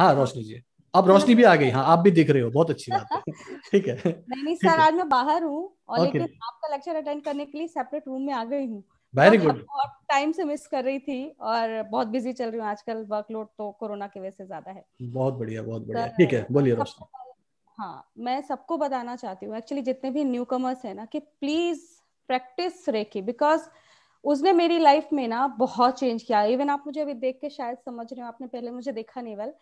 हाँ रोशनी जी अब रोशनी भी आ गई हाँ आप भी दिख रहे हो बहुत अच्छी बात है ठीक है नहीं नहीं सर आज मैं बाहर हूँ और okay. लेकिन आपका लेक्चर अटेंड करने के लिए सेपरेट रूम में आ गई हूँ वेरी गुड बहुत टाइम से मिस कर रही थी और बहुत बिजी चल रही हूँ आजकल वर्कलोड तो कोरोना की वजह से ज्यादा है बहुत बढ़िया बहुत बढ़िया ठीक है बोलिए रोशनी हाँ मैं सबको बताना चाहती हूँ एक्चुअली जितने भी न्यू कमर्स है ना कि प्लीज प्रैक्टिस रेकी बिकॉज उसने मेरी लाइफ में ना बहुत चेंज किया इवन आप मुझे अभी देख के शायद समझ रहे हो आपने पहले मुझे देखा नहीं वेल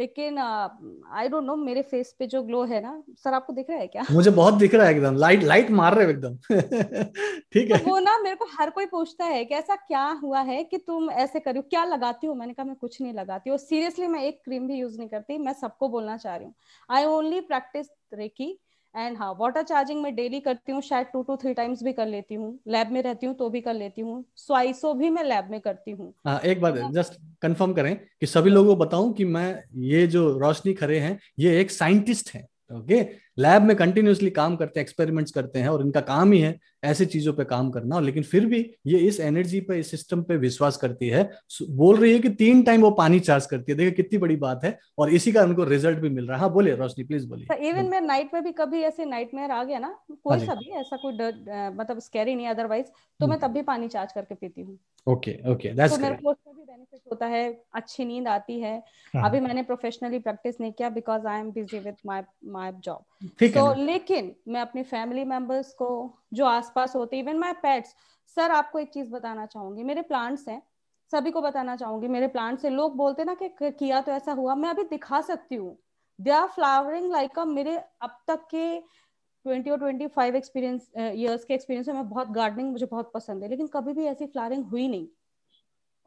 लेकिन आई डोंट नो मेरे फेस पे जो ग्लो है ना सर आपको दिख रहा है क्या मुझे बहुत दिख रहा है एकदम लाइट लाइट मार रहे हो एकदम ठीक तो है वो ना मेरे को हर कोई पूछता है कि ऐसा क्या हुआ है कि तुम ऐसे करी क्या लगाती हो मैंने कहा मैं कुछ नहीं लगाती और सीरियसली मैं एक क्रीम भी यूज नहीं करती मैं सबको बोलना चाह रही हूँ I only practice reiki and हाँ वाटर चार्जिंग मैं डेली करती हूँ शायद टू टू थ्री टाइम्स भी कर लेती हूँ लैब में रहती हूँ तो भी कर लेती हूँ स्वाइसो भी मैं लैब में करती हूँ हाँ, एक बात जस्ट कंफर्म हाँ। करें कि सभी लोगों को बताऊं कि मैं ये जो रोशनी खरे हैं ये एक साइंटिस्ट है ओके okay? लैब में कंटिन्यूसली काम करते हैं एक्सपेरिमेंट्स करते हैं और इनका काम ही है ऐसी चीजों पे काम करना लेकिन फिर भी ये इस एनर्जी पे इस सिस्टम पे विश्वास करती है बोल रही है कि तीन टाइम वो पानी चार्ज करती है देखिए कितनी बड़ी बात है और इसी कारण उनको रिजल्ट भी मिल रहा है हाँ, बोले रोशनी प्लीज बोलिए इवन मेरे नाइट में भी कभी ऐसे नाइट में आ गया ना कोई हाँ सा भी ऐसा कोई डर मतलब स्कैरी नहीं अदरवाइज तो हम्म। मैं तब भी पानी चार्ज करके पीती हूँ ओके ओके दैट्स तो मेरे को उसका भी बेनिफिट होता है अच्छी नींद आती है हाँ। अभी मैंने प्रोफेशनली प्रैक्टिस नहीं किया because I am busy with my my job ठीक so, है लेकिन मैं अपनी फैमिली मेंबर्स को जो आसपास होते इवन माय पेट्स सर आपको एक चीज बताना चाहूंगी मेरे प्लांट्स हैं सभी को बताना चाहूंगी मेरे प्लांट्स से लोग बोलते ना कि किया तो ऐसा हुआ मैं अभी दिखा सकती हूँ they are flowering like a मेरे अब तक के ट्वेंटी और ट्वेंटी फाइव एक्सपीरियंस ईयर्स के एक्सपीरियंस में बहुत गार्डनिंग मुझे बहुत पसंद है लेकिन कभी भी ऐसी फ्लावरिंग हुई नहीं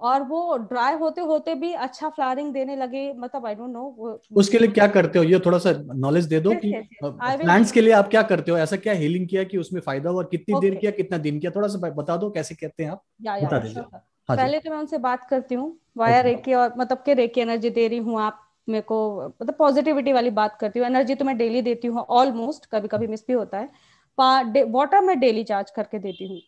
और वो ड्राई होते होते भी अच्छा फ्लावरिंग देने लगे मतलब आई डोंट नो उसके लिए क्या करते हो ये थोड़ा सा नॉलेज दे दो कि प्लांट्स के लिए आप क्या करते हो ऐसा क्या हीलिंग किया कि उसमें फायदा हुआ कितनी देर किया कितना दिन किया थोड़ा सा बता दो कैसे कहते हैं आप बता दीजिए हाँ पहले तो मैं उनसे बात करती हूँ वायर okay. रेकी और मतलब के रेकी एनर्जी दे रही हूँ आप मेरे को मतलब पॉजिटिविटी वाली बात करती हूँ एनर्जी तो मैं डेली देती हूँ ऑलमोस्ट कभी कभी मिस भी होता है वाटर मैं डेली चार्ज करके देती हूँ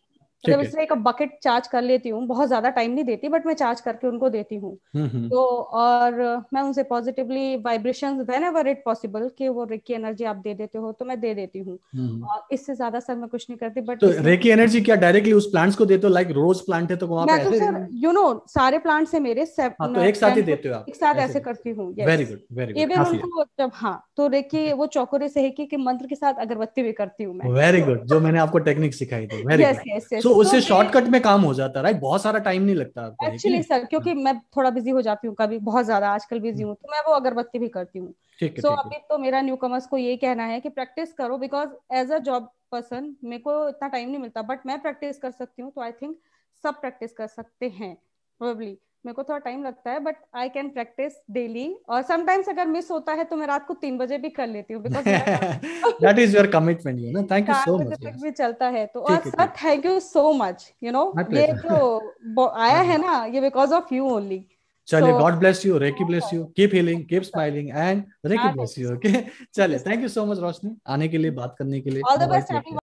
मतलब तो इसलिए एक बकेट चार्ज कर लेती हूँ बहुत ज्यादा टाइम नहीं देती बट मैं चार्ज करके उनको देती हूँ हम्म, हम्म। तो और मैं उनसे positively vibration whenever it possible कि वो रेकी एनर्जी आप दे देते हो तो मैं दे देती हूँ हम्म, इससे ज्यादा सर मैं कुछ नहीं करती बट तो रेकी एनर्जी क्या डायरेक्टली उस प्लांट्स को देते हो लाइक रोज प्लांट है तो वहां मैं तो सर यू नो सारे प्लांट्स है मेरे हाँ, तो एक साथ ही देते हो एक साथ ऐसे करती हूँ very good very good even उनको जब हाँ तो रेकी वो चौकोरे से है कि मंत्र के साथ अगरबत्ती भी करती हूँ मैं वेरी गुड जो मैंने आपको टेक्निक सिखाई थी वेरी गुड तो उससे शॉर्टकट तो में काम हो जाता है बहुत सारा टाइम नहीं लगता आपको एक्चुअली सर क्योंकि हाँ। मैं थोड़ा बिजी हो जाती हूँ कभी बहुत ज्यादा आजकल बिजी हम्म। हूँ तो मैं वो अगरबत्ती भी करती हूँ सो अभी तो मेरा न्यू कमर्स को ये कहना है कि प्रैक्टिस करो because as a job person मेरे को इतना टाइम नहीं मिलता बट मैं प्रैक्टिस कर सकती हूँ तो आई थिंक सब प्रैक्टिस कर सकते हैं प्रोबेबली मेरे को थोड़ा टाइम लगता है but I can practice daily और समटाइम्स अगर मिस होता है तो मैं रात को तीन बजे भी कर लेती हूँ because that is your commitment you know thank you so much भी चलता है तो और sir thank you so much you know ये जो आया है ना ये बिकॉज ऑफ यू ओनली चलिए God bless you reiki bless you keep healing keep smiling and reiki bless you okay चलिए thank you so much Roshni आने के लिए बात करने के लिए ऑल द बेस्ट